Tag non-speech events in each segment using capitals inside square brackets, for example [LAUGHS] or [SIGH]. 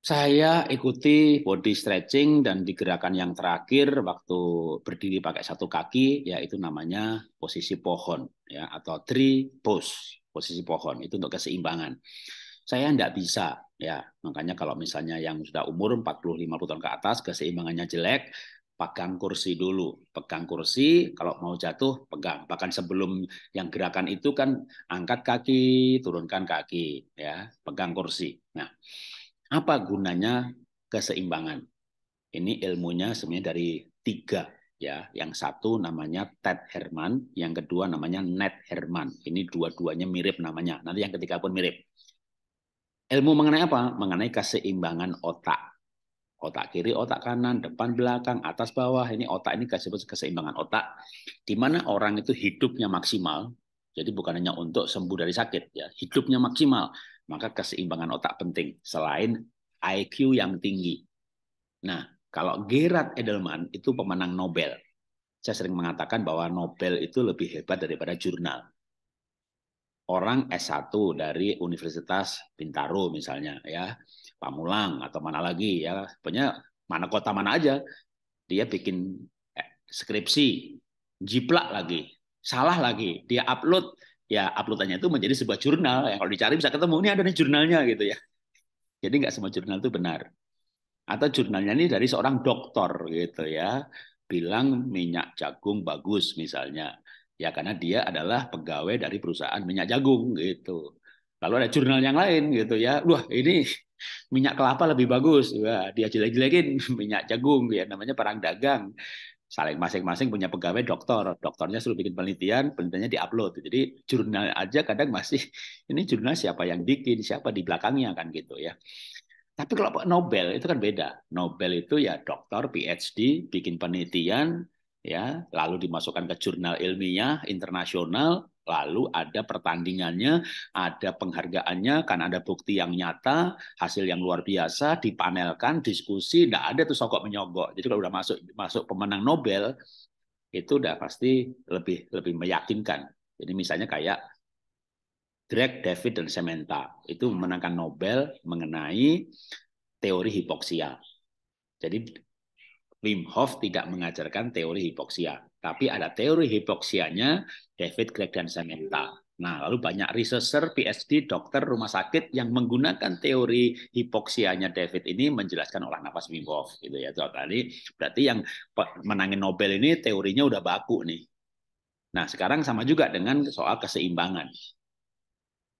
Saya ikuti body stretching dan di gerakan yang terakhir waktu berdiri pakai satu kaki yaitu namanya posisi pohon ya atau tree pose, posisi pohon itu untuk keseimbangan. Saya tidak bisa ya. Makanya kalau misalnya yang sudah umur 40 50 tahun ke atas keseimbangannya jelek, pegang kursi dulu. Pegang kursi, kalau mau jatuh, pegang. Bahkan sebelum yang gerakan itu kan angkat kaki, turunkan kaki, ya, pegang kursi. Nah, apa gunanya keseimbangan? Ini ilmunya sebenarnya dari tiga ya. Yang satu namanya Ted Herman, yang kedua namanya Ned Herman. Ini dua-duanya mirip namanya. Nanti yang ketiga pun mirip. Ilmu mengenai apa? Mengenai keseimbangan otak. Otak kiri, otak kanan, depan, belakang, atas, bawah. Ini otak ini disebut keseimbangan otak. Di mana orang itu hidupnya maksimal. Jadi bukan hanya untuk sembuh dari sakit. ya Hidupnya maksimal. Maka keseimbangan otak penting selain IQ yang tinggi. Nah, kalau Gerard Edelman itu pemenang Nobel. Saya sering mengatakan bahwa Nobel itu lebih hebat daripada jurnal. Orang S1 dari Universitas Bintaro misalnya ya, Pamulang atau mana lagi ya, punya mana kota mana aja, dia bikin eh, skripsi, jiplak lagi, salah lagi, dia upload ya uploadannya itu menjadi sebuah jurnal. Ya, kalau dicari bisa ketemu, ini ada nih jurnalnya gitu ya. Jadi nggak semua jurnal itu benar. Atau jurnalnya ini dari seorang dokter gitu ya. Bilang minyak jagung bagus misalnya. Ya karena dia adalah pegawai dari perusahaan minyak jagung gitu. Lalu ada jurnal yang lain gitu ya. Wah ini minyak kelapa lebih bagus. Wah, dia jelek-jelekin [LAUGHS] minyak jagung ya namanya perang dagang saling masing-masing punya pegawai dokter, dokternya suruh bikin penelitian, penelitiannya diupload. Jadi jurnal aja kadang masih [LAUGHS] ini jurnal siapa yang bikin, siapa di belakangnya kan gitu ya. Tapi kalau Nobel itu kan beda. Nobel itu ya dokter, PhD, bikin penelitian, ya lalu dimasukkan ke jurnal ilmiah internasional lalu ada pertandingannya, ada penghargaannya, kan ada bukti yang nyata, hasil yang luar biasa, dipanelkan, diskusi, tidak ada tuh sokok menyogok. Jadi kalau udah masuk masuk pemenang Nobel itu udah pasti lebih lebih meyakinkan. Jadi misalnya kayak Greg, David, dan Samantha itu memenangkan Nobel mengenai teori hipoksia. Jadi Wim Hof tidak mengajarkan teori hipoksia. Tapi ada teori hipoksianya David Gregg dan Samantha. Nah, lalu banyak researcher, PhD, dokter, rumah sakit yang menggunakan teori hipoksianya David ini menjelaskan olah nafas Wim Hof gitu ya. Tadi berarti yang menangin Nobel ini teorinya udah baku nih. Nah, sekarang sama juga dengan soal keseimbangan.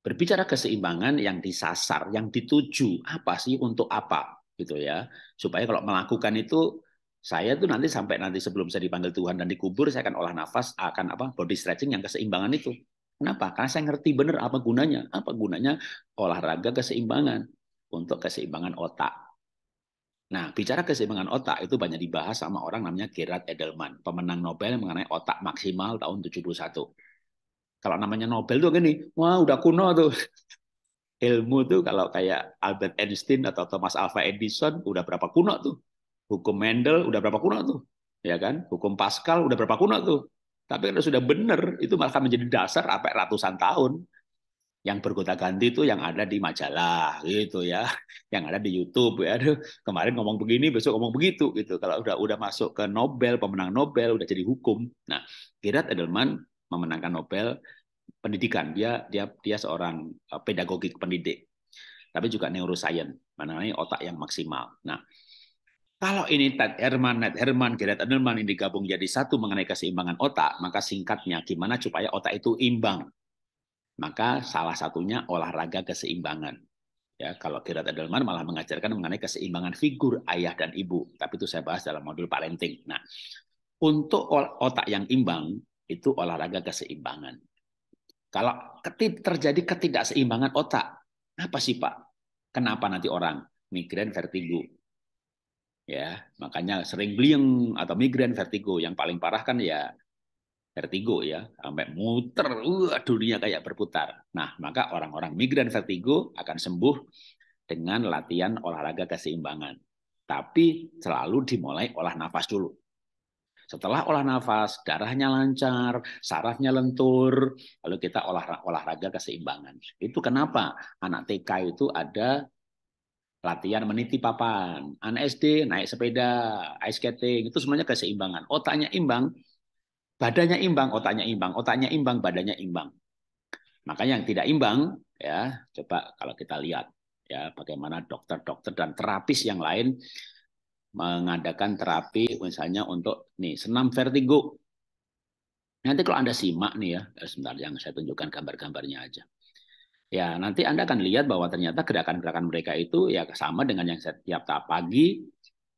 Berbicara keseimbangan yang disasar, yang dituju apa sih untuk apa gitu ya. Supaya kalau melakukan itu saya tuh nanti sampai nanti sebelum saya dipanggil Tuhan dan dikubur saya akan olah nafas akan apa body stretching yang keseimbangan itu kenapa karena saya ngerti bener apa gunanya apa gunanya olahraga keseimbangan untuk keseimbangan otak nah bicara keseimbangan otak itu banyak dibahas sama orang namanya Gerard Edelman pemenang Nobel mengenai otak maksimal tahun 71 kalau namanya Nobel tuh gini wah udah kuno tuh [LAUGHS] ilmu tuh kalau kayak Albert Einstein atau Thomas Alva Edison udah berapa kuno tuh Hukum Mendel udah berapa kuno tuh? Ya kan? Hukum Pascal udah berapa kuno tuh? Tapi kalau sudah benar, itu malah menjadi dasar apa ratusan tahun. Yang bergonta-ganti itu yang ada di majalah gitu ya, [LAUGHS] yang ada di YouTube ya. kemarin ngomong begini, besok ngomong begitu gitu. Kalau udah udah masuk ke Nobel, pemenang Nobel udah jadi hukum. Nah, Gerard Edelman memenangkan Nobel pendidikan. Dia dia dia seorang eh, pedagogik pendidik. Tapi juga neuroscience, mengenai otak yang maksimal. Nah, kalau ini Ted Herman, Ned Herman, Gerard Edelman ini digabung jadi satu mengenai keseimbangan otak, maka singkatnya gimana supaya otak itu imbang. Maka salah satunya olahraga keseimbangan. Ya, kalau Gerard Edelman malah mengajarkan mengenai keseimbangan figur ayah dan ibu, tapi itu saya bahas dalam modul parenting. Nah, untuk otak yang imbang itu olahraga keseimbangan. Kalau terjadi ketidakseimbangan otak, apa sih Pak? Kenapa nanti orang migrain vertigo? ya makanya sering beliung atau migrain vertigo yang paling parah kan ya vertigo ya sampai muter uh, dunia kayak berputar nah maka orang-orang migrain vertigo akan sembuh dengan latihan olahraga keseimbangan tapi selalu dimulai olah nafas dulu setelah olah nafas darahnya lancar sarafnya lentur lalu kita olah olahraga keseimbangan itu kenapa anak TK itu ada latihan meniti papan, anak SD naik sepeda, ice skating, itu semuanya keseimbangan. Otaknya imbang, badannya imbang, otaknya imbang, otaknya imbang, badannya imbang. Makanya yang tidak imbang ya, coba kalau kita lihat ya bagaimana dokter-dokter dan terapis yang lain mengadakan terapi misalnya untuk nih senam vertigo. Nanti kalau Anda simak nih ya, eh, sebentar yang saya tunjukkan gambar-gambarnya aja ya nanti Anda akan lihat bahwa ternyata gerakan-gerakan mereka itu ya sama dengan yang setiap tahap pagi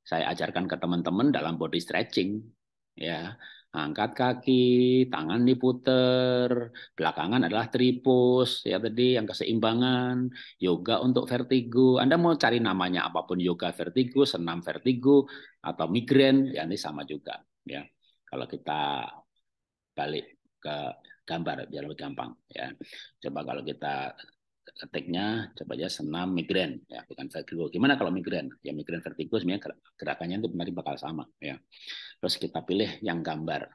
saya ajarkan ke teman-teman dalam body stretching ya angkat kaki, tangan diputer, belakangan adalah tripus ya tadi yang keseimbangan, yoga untuk vertigo. Anda mau cari namanya apapun yoga vertigo, senam vertigo atau migrain ya ini sama juga ya. Kalau kita balik ke gambar biar lebih gampang ya. Coba kalau kita ketiknya coba aja senam migrain ya bukan vertigo gimana kalau migrain ya migrain vertigo sebenarnya gerakannya itu nanti bakal sama ya terus kita pilih yang gambar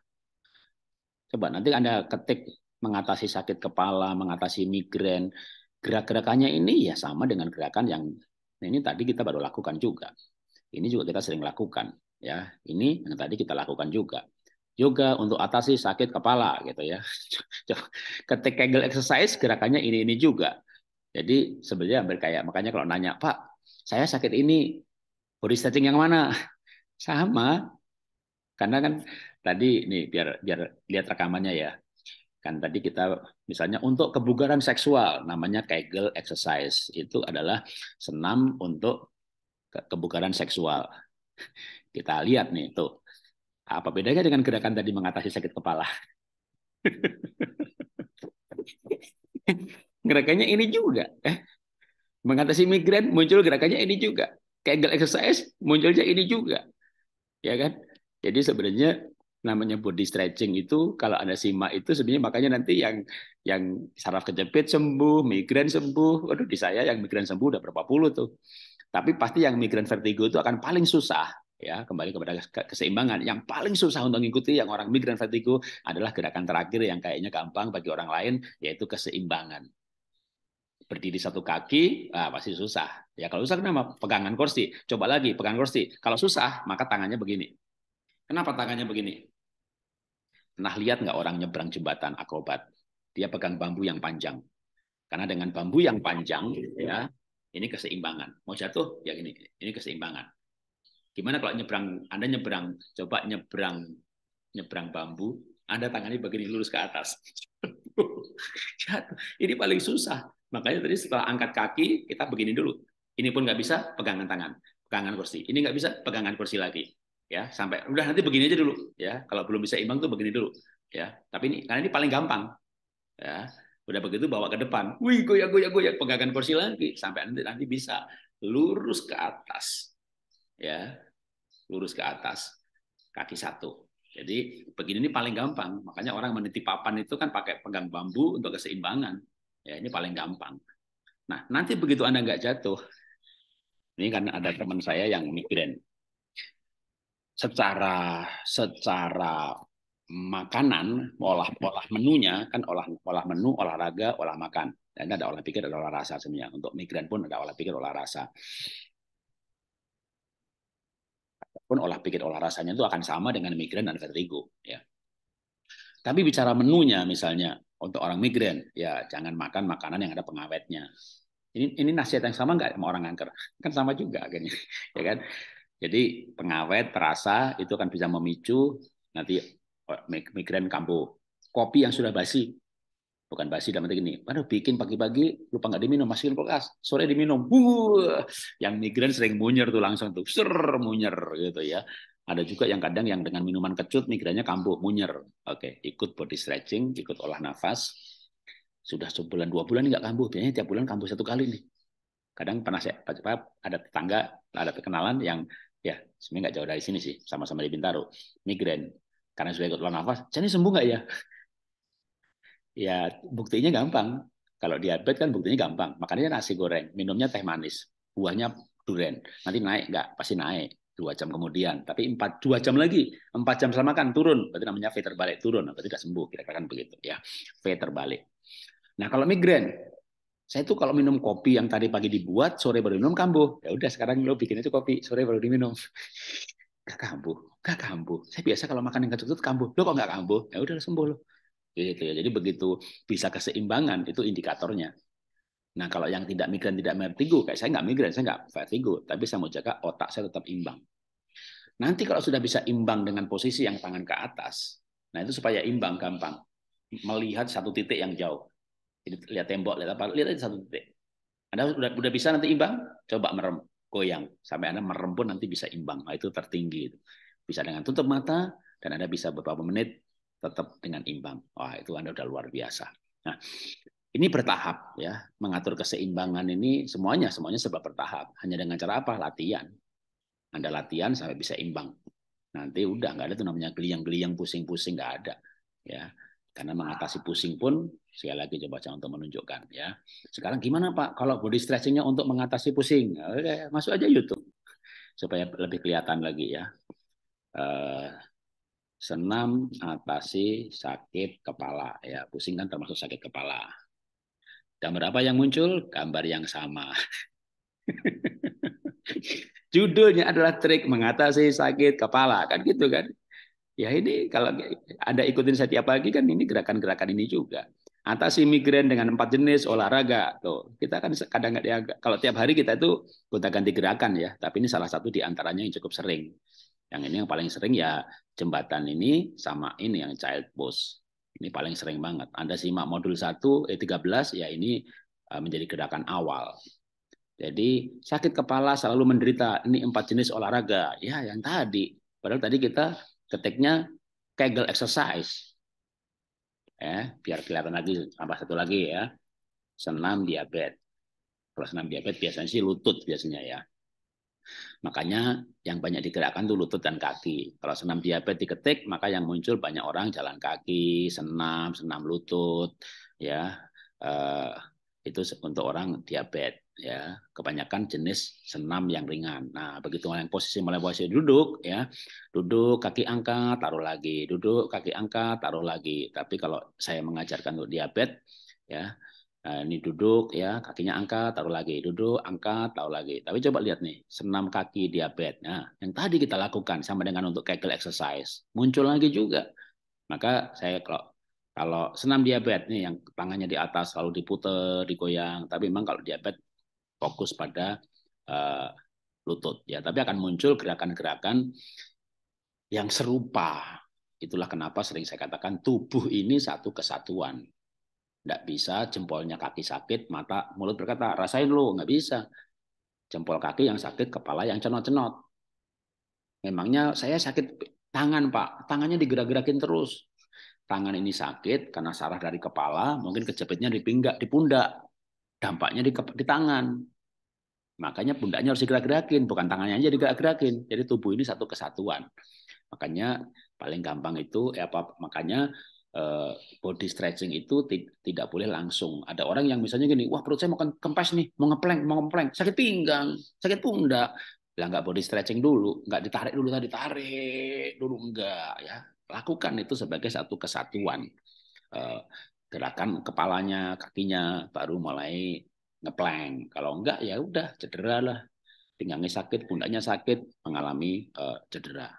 coba nanti anda ketik mengatasi sakit kepala mengatasi migrain gerak-gerakannya ini ya sama dengan gerakan yang ini tadi kita baru lakukan juga ini juga kita sering lakukan ya ini yang tadi kita lakukan juga yoga untuk atasi sakit kepala gitu ya. [LAUGHS] Ketik Kegel exercise gerakannya ini-ini juga. Jadi sebenarnya hampir kayak makanya kalau nanya, "Pak, saya sakit ini, body stretching yang mana?" [LAUGHS] Sama. Karena kan tadi nih biar biar lihat rekamannya ya. Kan tadi kita misalnya untuk kebugaran seksual namanya Kegel exercise. Itu adalah senam untuk kebugaran seksual. Kita lihat nih tuh apa bedanya dengan gerakan tadi mengatasi sakit kepala? [LAUGHS] gerakannya ini juga. Eh, mengatasi migrain muncul gerakannya ini juga. Kegel exercise munculnya ini juga. Ya kan? Jadi sebenarnya namanya body stretching itu kalau Anda simak itu sebenarnya makanya nanti yang yang saraf kejepit sembuh, migrain sembuh. Waduh di saya yang migrain sembuh udah berapa puluh tuh. Tapi pasti yang migrain vertigo itu akan paling susah ya kembali kepada keseimbangan yang paling susah untuk mengikuti yang orang migran vertigo adalah gerakan terakhir yang kayaknya gampang bagi orang lain yaitu keseimbangan berdiri satu kaki ah, pasti susah ya kalau susah kenapa pegangan kursi coba lagi pegangan kursi kalau susah maka tangannya begini kenapa tangannya begini pernah lihat nggak orang nyebrang jembatan akrobat dia pegang bambu yang panjang karena dengan bambu yang panjang ya ini keseimbangan mau jatuh ya ini ini keseimbangan Gimana kalau nyebrang, Anda nyebrang, coba nyebrang nyebrang bambu, Anda tangannya begini lurus ke atas. [LAUGHS] ini paling susah. Makanya tadi setelah angkat kaki, kita begini dulu. Ini pun nggak bisa, pegangan tangan. Pegangan kursi. Ini nggak bisa, pegangan kursi lagi. Ya, sampai udah nanti begini aja dulu ya. Kalau belum bisa imbang tuh begini dulu ya. Tapi ini karena ini paling gampang. Ya, Udah begitu bawa ke depan. Wih, goyang, goyang, goyang. Pegangan kursi lagi. Sampai nanti, nanti bisa lurus ke atas ya lurus ke atas kaki satu jadi begini ini paling gampang makanya orang meniti papan itu kan pakai pegang bambu untuk keseimbangan ya ini paling gampang nah nanti begitu anda nggak jatuh ini kan ada teman saya yang migrain secara secara makanan olah olah menunya kan olah olah menu olahraga olah makan dan ada olah pikir ada olah rasa sebenarnya untuk migran pun ada olah pikir olah rasa pun olah pikir olah rasanya itu akan sama dengan migrain dan vertigo ya tapi bicara menunya misalnya untuk orang migrain ya jangan makan makanan yang ada pengawetnya ini ini nasihat yang sama nggak sama orang kanker kan sama juga akhirnya [LAUGHS] ya kan jadi pengawet perasa itu akan bisa memicu nanti oh, migrain kambuh kopi yang sudah basi bukan basi dalam arti gini, aduh bikin pagi-pagi lupa nggak diminum, masukin kulkas, sore diminum, Wuh, yang migran sering munyer tuh langsung tuh, ser munyer gitu ya. Ada juga yang kadang yang dengan minuman kecut migrannya kambuh, munyer. Oke, ikut body stretching, ikut olah nafas. Sudah sebulan dua bulan nggak kambuh, biasanya tiap bulan kambuh satu kali nih. Kadang pernah saya ada tetangga, ada perkenalan yang ya sebenarnya nggak jauh dari sini sih, sama-sama di Bintaro, Migran. Karena sudah ikut olah nafas, jadi sembuh nggak ya? Ya buktinya gampang. Kalau diabetes kan buktinya gampang. Makanya kan nasi goreng, minumnya teh manis, buahnya durian Nanti naik nggak? Pasti naik dua jam kemudian. Tapi empat dua jam lagi, empat jam selama kan turun. Berarti namanya V terbalik turun. Berarti tidak sembuh. Kira-kira kan begitu ya. V terbalik. Nah kalau migrain, saya tuh kalau minum kopi yang tadi pagi dibuat, sore baru minum kambuh. Ya udah sekarang lo bikin itu kopi, sore baru diminum. [LAUGHS] Gak kambuh, gak kambuh. Saya biasa kalau makan yang kecut-kecut kambuh. Lo kok gak kambuh? Ya udah sembuh lo gitu ya. Jadi begitu bisa keseimbangan itu indikatornya. Nah kalau yang tidak migran tidak vertigo, kayak saya nggak migran, saya nggak vertigo, tapi saya mau jaga otak saya tetap imbang. Nanti kalau sudah bisa imbang dengan posisi yang tangan ke atas, nah itu supaya imbang gampang. Melihat satu titik yang jauh. Jadi lihat tembok, lihat apa, lihat aja satu titik. Anda sudah sudah bisa nanti imbang, coba merem, goyang. Sampai Anda merem pun nanti bisa imbang. Nah, itu tertinggi. Bisa dengan tutup mata, dan Anda bisa beberapa menit tetap dengan imbang. Wah, itu Anda udah luar biasa. Nah, ini bertahap ya. Mengatur keseimbangan ini semuanya semuanya sebab bertahap. Hanya dengan cara apa? Latihan. Anda latihan sampai bisa imbang. Nanti udah nggak ada tuh namanya geliang-geliang pusing-pusing nggak ada ya. Karena mengatasi pusing pun sekali lagi coba saya untuk menunjukkan ya. Sekarang gimana Pak kalau body stretchingnya untuk mengatasi pusing? Masuk aja YouTube supaya lebih kelihatan lagi ya. Eh, senam atasi sakit kepala ya pusing kan termasuk sakit kepala gambar apa yang muncul gambar yang sama [LAUGHS] judulnya adalah trik mengatasi sakit kepala kan gitu kan ya ini kalau ada ikutin setiap pagi kan ini gerakan-gerakan ini juga atasi migrain dengan empat jenis olahraga tuh kita kan kadang ya, kalau tiap hari kita itu gonta ganti gerakan ya tapi ini salah satu di antaranya yang cukup sering yang ini yang paling sering ya jembatan ini sama ini yang child post. Ini paling sering banget. Anda simak modul 1 E13 ya ini eh, menjadi gerakan awal. Jadi sakit kepala selalu menderita. Ini empat jenis olahraga. Ya yang tadi. Padahal tadi kita ketiknya Kegel exercise. Ya, biar kelihatan lagi tambah satu lagi ya. Senam diabetes. Kalau senam diabetes biasanya sih lutut biasanya ya. Makanya yang banyak digerakkan itu lutut dan kaki. Kalau senam diabetes diketik, maka yang muncul banyak orang jalan kaki, senam, senam lutut, ya eh, itu untuk orang diabetes. Ya, kebanyakan jenis senam yang ringan. Nah, begitu yang posisi mulai posisi duduk, ya duduk kaki angkat, taruh lagi, duduk kaki angkat, taruh lagi. Tapi kalau saya mengajarkan untuk diabetes, ya Nah, eh, ini duduk ya, kakinya angkat, taruh lagi, duduk, angkat, taruh lagi. Tapi coba lihat nih, senam kaki diabetes. Nah, yang tadi kita lakukan sama dengan untuk Kegel exercise, muncul lagi juga. Maka saya kalau kalau senam diabetes nih yang tangannya di atas selalu diputer, digoyang. Tapi memang kalau diabetes fokus pada uh, lutut ya, tapi akan muncul gerakan-gerakan yang serupa. Itulah kenapa sering saya katakan tubuh ini satu kesatuan tidak bisa jempolnya kaki sakit, mata, mulut berkata, rasain lu, nggak bisa. Jempol kaki yang sakit, kepala yang cenot-cenot. Memangnya saya sakit tangan, Pak. Tangannya digerak-gerakin terus. Tangan ini sakit karena sarah dari kepala, mungkin kejepitnya di pinggak, di pundak. Dampaknya di, di tangan. Makanya pundaknya harus digerak-gerakin, bukan tangannya aja digerak-gerakin. Jadi tubuh ini satu kesatuan. Makanya paling gampang itu ya apa makanya Eh, body stretching itu tidak boleh langsung. Ada orang yang misalnya gini, wah perut saya mau kempes nih, mau ngeplank, mau ngeplank, sakit pinggang, sakit pundak. Lah nggak body stretching dulu, nggak ditarik dulu, tadi tarik dulu enggak ya. Lakukan itu sebagai satu kesatuan. Eh, gerakan kepalanya, kakinya baru mulai ngeplank. Kalau enggak ya udah cedera lah. Pinggangnya sakit, pundaknya sakit, mengalami eh, cedera.